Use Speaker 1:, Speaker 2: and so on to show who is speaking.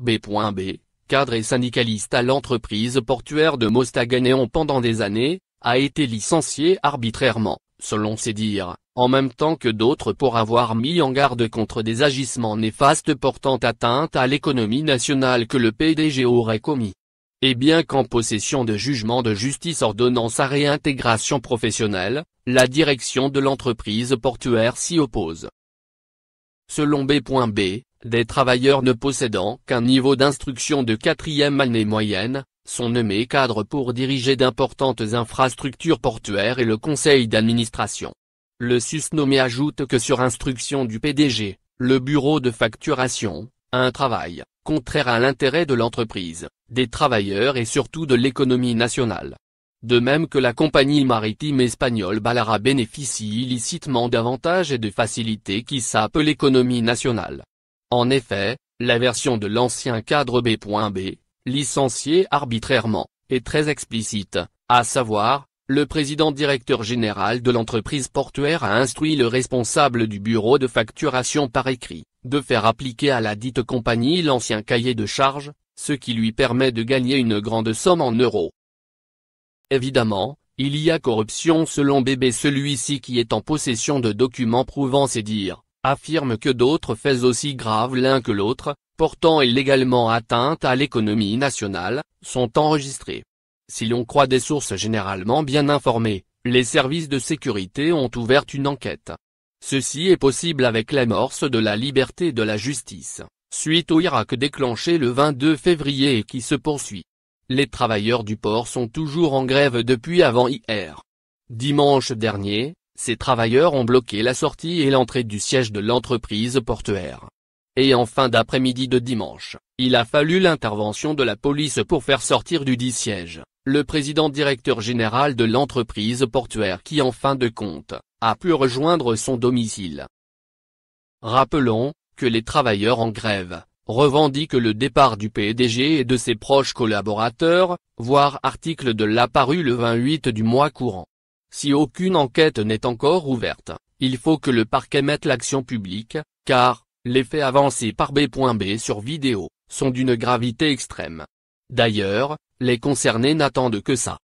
Speaker 1: B.B, cadre et syndicaliste à l'entreprise portuaire de Mostaganéon pendant des années, a été licencié arbitrairement, selon ses dires, en même temps que d'autres pour avoir mis en garde contre des agissements néfastes portant atteinte à l'économie nationale que le PDG aurait commis. Et bien qu'en possession de jugements de justice ordonnant sa réintégration professionnelle, la direction de l'entreprise portuaire s'y oppose. Selon B.B, des travailleurs ne possédant qu'un niveau d'instruction de quatrième année moyenne, sont nommés cadres pour diriger d'importantes infrastructures portuaires et le conseil d'administration. Le sus-nommé ajoute que sur instruction du PDG, le bureau de facturation, un travail, contraire à l'intérêt de l'entreprise, des travailleurs et surtout de l'économie nationale. De même que la compagnie maritime espagnole Balara bénéficie illicitement d'avantages et de facilités qui sapent l'économie nationale. En effet, la version de l'ancien cadre B.B, licencié arbitrairement, est très explicite, à savoir, le président directeur général de l'entreprise portuaire a instruit le responsable du bureau de facturation par écrit, de faire appliquer à la dite compagnie l'ancien cahier de charges, ce qui lui permet de gagner une grande somme en euros. Évidemment, il y a corruption selon bébé celui-ci qui est en possession de documents prouvant ses dires, affirme que d'autres faits aussi graves l'un que l'autre, portant illégalement atteinte à l'économie nationale, sont enregistrés. Si l'on croit des sources généralement bien informées, les services de sécurité ont ouvert une enquête. Ceci est possible avec l'amorce de la liberté de la justice, suite au Irak déclenché le 22 février et qui se poursuit. Les travailleurs du port sont toujours en grève depuis avant hier. Dimanche dernier, ces travailleurs ont bloqué la sortie et l'entrée du siège de l'entreprise portuaire. Et en fin d'après-midi de dimanche, il a fallu l'intervention de la police pour faire sortir du dit siège, le président directeur général de l'entreprise portuaire qui en fin de compte, a pu rejoindre son domicile. Rappelons, que les travailleurs en grève, revendiquent le départ du PDG et de ses proches collaborateurs, voir article de l'apparu le 28 du mois courant. Si aucune enquête n'est encore ouverte, il faut que le parquet mette l'action publique, car, les faits avancés par B.B sur vidéo, sont d'une gravité extrême. D'ailleurs, les concernés n'attendent que ça.